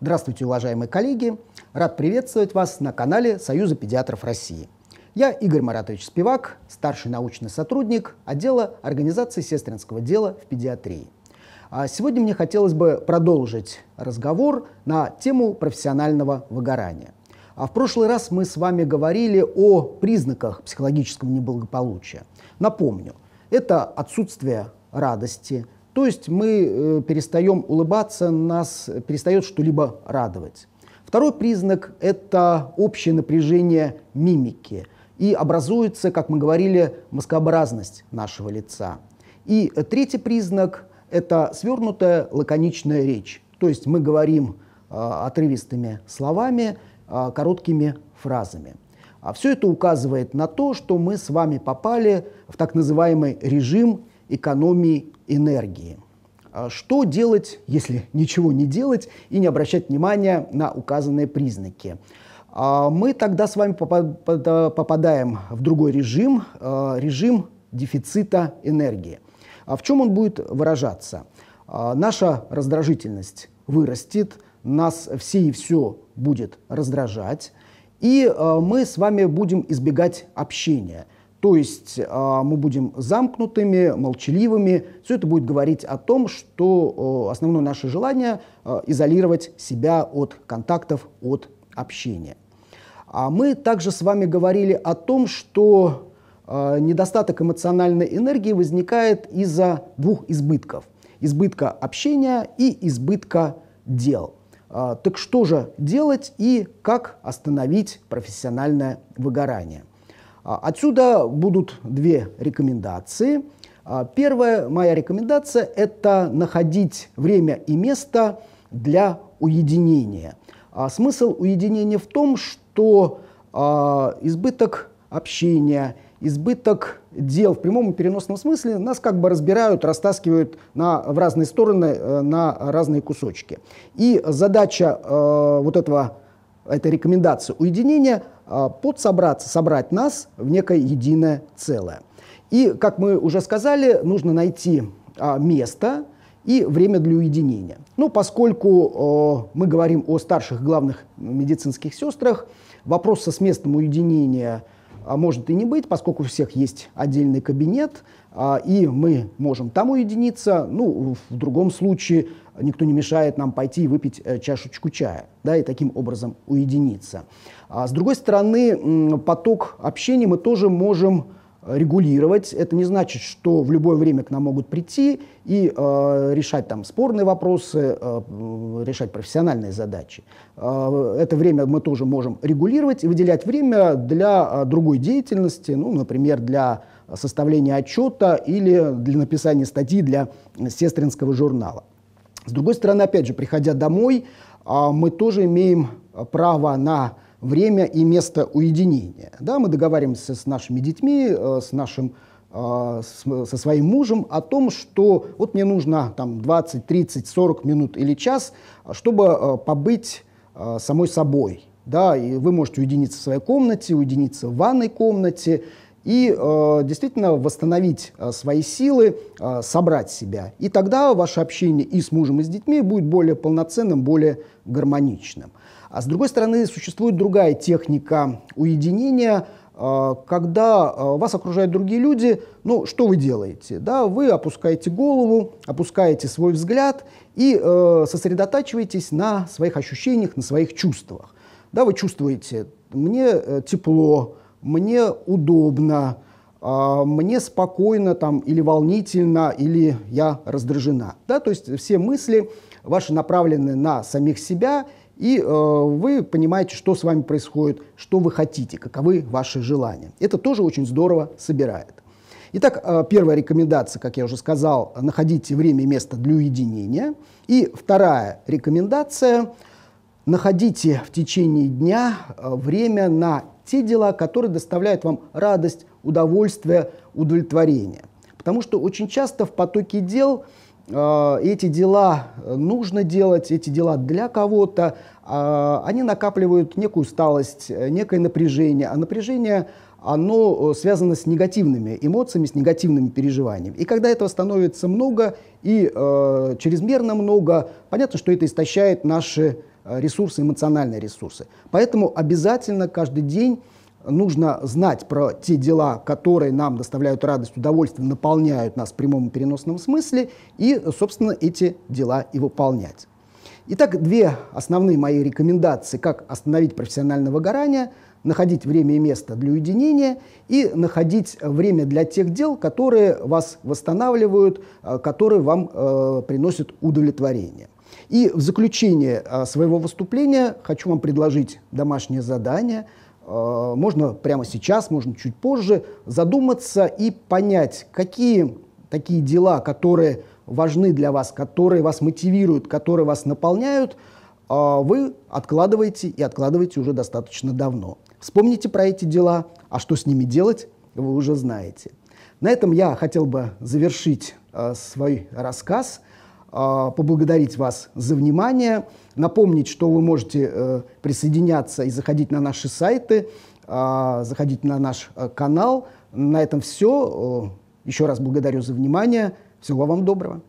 Здравствуйте, уважаемые коллеги! Рад приветствовать вас на канале Союза педиатров России. Я Игорь Маратович Спивак, старший научный сотрудник отдела организации сестринского дела в педиатрии. А сегодня мне хотелось бы продолжить разговор на тему профессионального выгорания. А в прошлый раз мы с вами говорили о признаках психологического неблагополучия. Напомню, это отсутствие радости, то есть мы э, перестаем улыбаться, нас перестает что-либо радовать. Второй признак – это общее напряжение мимики. И образуется, как мы говорили, маскообразность нашего лица. И третий признак – это свернутая лаконичная речь. То есть мы говорим э, отрывистыми словами, э, короткими фразами. А все это указывает на то, что мы с вами попали в так называемый режим экономии энергии. А что делать, если ничего не делать и не обращать внимания на указанные признаки? А мы тогда с вами попадаем в другой режим, а, режим дефицита энергии. А в чем он будет выражаться? Наша раздражительность вырастет, нас все и все будет раздражать, и мы с вами будем избегать общения – то есть э, мы будем замкнутыми, молчаливыми. Все это будет говорить о том, что э, основное наше желание э, изолировать себя от контактов, от общения. А мы также с вами говорили о том, что э, недостаток эмоциональной энергии возникает из-за двух избытков. Избытка общения и избытка дел. Э, так что же делать и как остановить профессиональное выгорание? А, отсюда будут две рекомендации. А, первая моя рекомендация – это находить время и место для уединения. А, смысл уединения в том, что избыток общения, избыток дел в прямом и переносном смысле нас как бы разбирают, растаскивают на, в разные стороны, э, на разные кусочки. И задача э, вот этого это рекомендация уединения, а, подсобраться, собрать нас в некое единое целое. И, как мы уже сказали, нужно найти а, место и время для уединения. Но ну, поскольку мы говорим о старших главных медицинских сестрах, вопрос со местом уединения – а может и не быть, поскольку у всех есть отдельный кабинет, а, и мы можем там уединиться. Ну, в другом случае никто не мешает нам пойти и выпить э, чашечку чая, да, и таким образом уединиться. А с другой стороны, поток общения мы тоже можем регулировать. Это не значит, что в любое время к нам могут прийти и э, решать там спорные вопросы, э, решать профессиональные задачи. Э, это время мы тоже можем регулировать и выделять время для э, другой деятельности, ну, например, для составления отчета или для написания статьи для сестринского журнала. С другой стороны, опять же, приходя домой, э, мы тоже имеем право на время и место уединения. Да, мы договариваемся с нашими детьми, э, с нашим э, со своим мужем о том, что вот мне нужно там 20, 30, 40 минут или час, чтобы э, побыть самой собой. Да, и вы можете уединиться в своей комнате, уединиться в ванной комнате и э, действительно восстановить э, свои силы, э, собрать себя. И тогда ваше общение и с мужем, и с детьми будет более полноценным, более гармоничным. А с другой стороны, существует другая техника уединения, а, когда а, вас окружают другие люди, ну, что вы делаете? Да, вы опускаете голову, опускаете свой взгляд и э, сосредотачиваетесь на своих ощущениях, на своих чувствах. Да, вы чувствуете, мне э, тепло, мне удобно, э, мне спокойно там, или волнительно, или я раздражена. Да, то есть все мысли ваши направлены на самих себя – и э, вы понимаете, что с вами происходит, что вы хотите, каковы ваши желания. Это тоже очень здорово собирает. Итак, э, первая рекомендация, как я уже сказал, находите время и место для уединения. И вторая рекомендация – находите в течение дня э, время на те дела, которые доставляют вам радость, удовольствие, удовлетворение. Потому что очень часто в потоке дел – а, эти дела э, нужно делать, эти дела для кого-то, а, они накапливают некую усталость, э, некое напряжение, а напряжение оно э, связано с негативными эмоциями, с негативными переживаниями. И когда этого становится много и э, чрезмерно много, понятно, что это истощает наши ресурсы, эмоциональные ресурсы. Поэтому обязательно каждый день нужно знать про те дела, которые нам доставляют радость, удовольствие, наполняют нас в прямом и переносном смысле, и, собственно, эти дела и выполнять. Итак, две основные мои рекомендации, как остановить профессиональное выгорание, находить время и место для уединения и находить время для тех дел, которые вас восстанавливают, э, которые вам э, приносят удовлетворение. И в заключение э, своего выступления хочу вам предложить домашнее задание – Э, можно прямо сейчас, можно чуть позже задуматься и понять, какие такие дела, которые важны для вас, которые вас мотивируют, которые вас наполняют, э, вы откладываете и откладываете уже достаточно давно. Вспомните про эти дела, а что с ними делать, вы уже знаете. На этом я хотел бы завершить э, свой рассказ – а, поблагодарить вас за внимание, напомнить, что вы можете э, присоединяться и заходить на наши сайты, а, заходить на наш э, канал. На этом все. Э, Еще раз благодарю за внимание. Всего вам доброго.